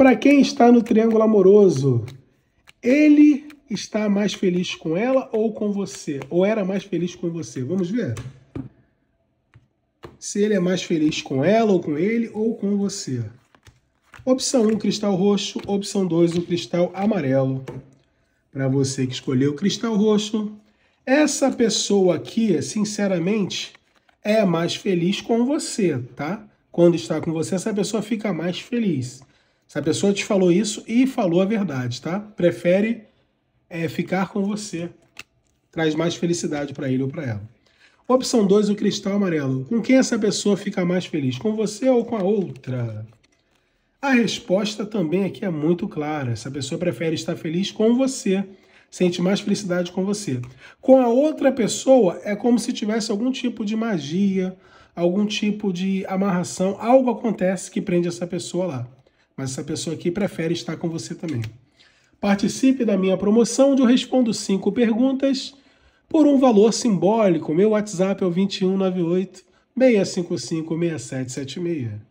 Para quem está no triângulo amoroso, ele está mais feliz com ela ou com você? Ou era mais feliz com você? Vamos ver? Se ele é mais feliz com ela ou com ele ou com você. Opção 1, cristal roxo. Opção 2, o cristal amarelo. Para você que escolheu o cristal roxo, essa pessoa aqui, sinceramente, é mais feliz com você, tá? Quando está com você, essa pessoa fica mais feliz. Se a pessoa te falou isso e falou a verdade, tá? Prefere é, ficar com você. Traz mais felicidade para ele ou para ela. Opção 2, o cristal amarelo. Com quem essa pessoa fica mais feliz? Com você ou com a outra? A resposta também aqui é muito clara. Essa pessoa prefere estar feliz com você, sente mais felicidade com você. Com a outra pessoa, é como se tivesse algum tipo de magia, algum tipo de amarração, algo acontece que prende essa pessoa lá mas essa pessoa aqui prefere estar com você também. Participe da minha promoção onde eu respondo cinco perguntas por um valor simbólico. Meu WhatsApp é o 2198 655 6776.